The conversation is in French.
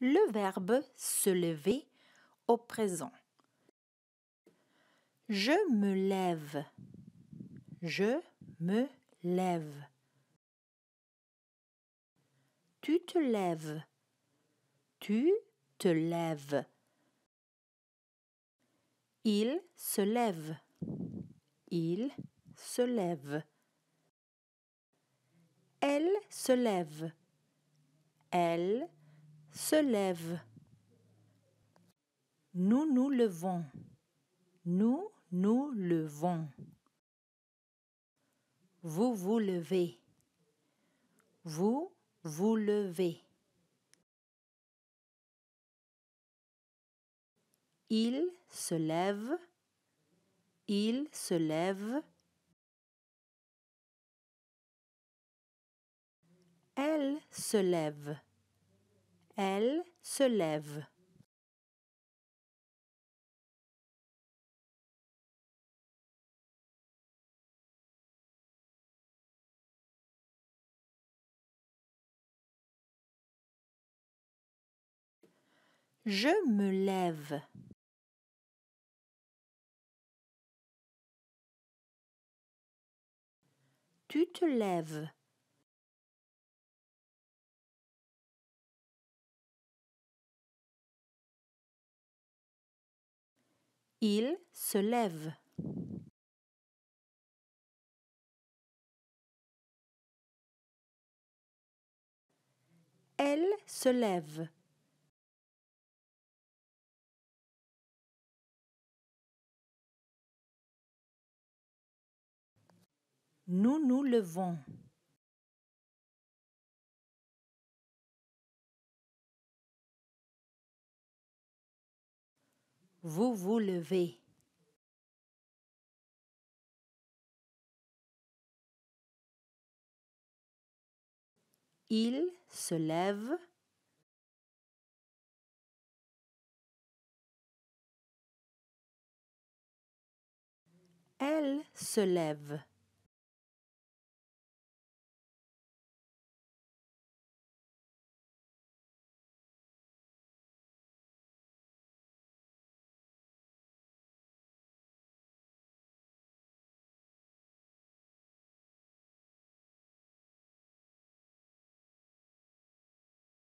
le verbe se lever au présent. Je me lève. Je me lève. Tu te lèves. Tu te lèves. Il se lève. Il se lève. Elle se lève. Elle se lève. Nous nous levons. Nous nous levons. Vous vous levez. Vous vous levez. Il se lève. Il se lève. Elle se lève. Elle se lève. Je me lève. Tu te lèves. Il se lève. Elle se lève. Nous nous levons. vous vous levez. Il se lève. Elle se lève.